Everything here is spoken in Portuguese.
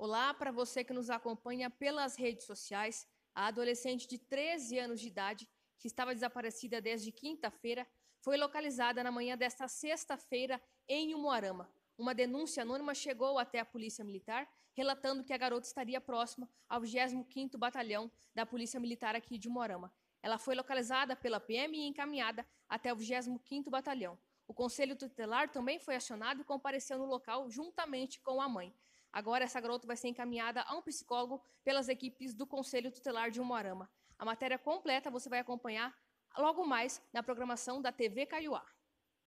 Olá para você que nos acompanha pelas redes sociais. A adolescente de 13 anos de idade, que estava desaparecida desde quinta-feira, foi localizada na manhã desta sexta-feira em Umuarama. Uma denúncia anônima chegou até a Polícia Militar, relatando que a garota estaria próxima ao 25º Batalhão da Polícia Militar aqui de Umuarama. Ela foi localizada pela PM e encaminhada até o 25º Batalhão. O Conselho Tutelar também foi acionado e compareceu no local juntamente com a mãe. Agora, essa garota vai ser encaminhada a um psicólogo pelas equipes do Conselho Tutelar de Umuarama. A matéria completa você vai acompanhar logo mais na programação da TV Caiuá.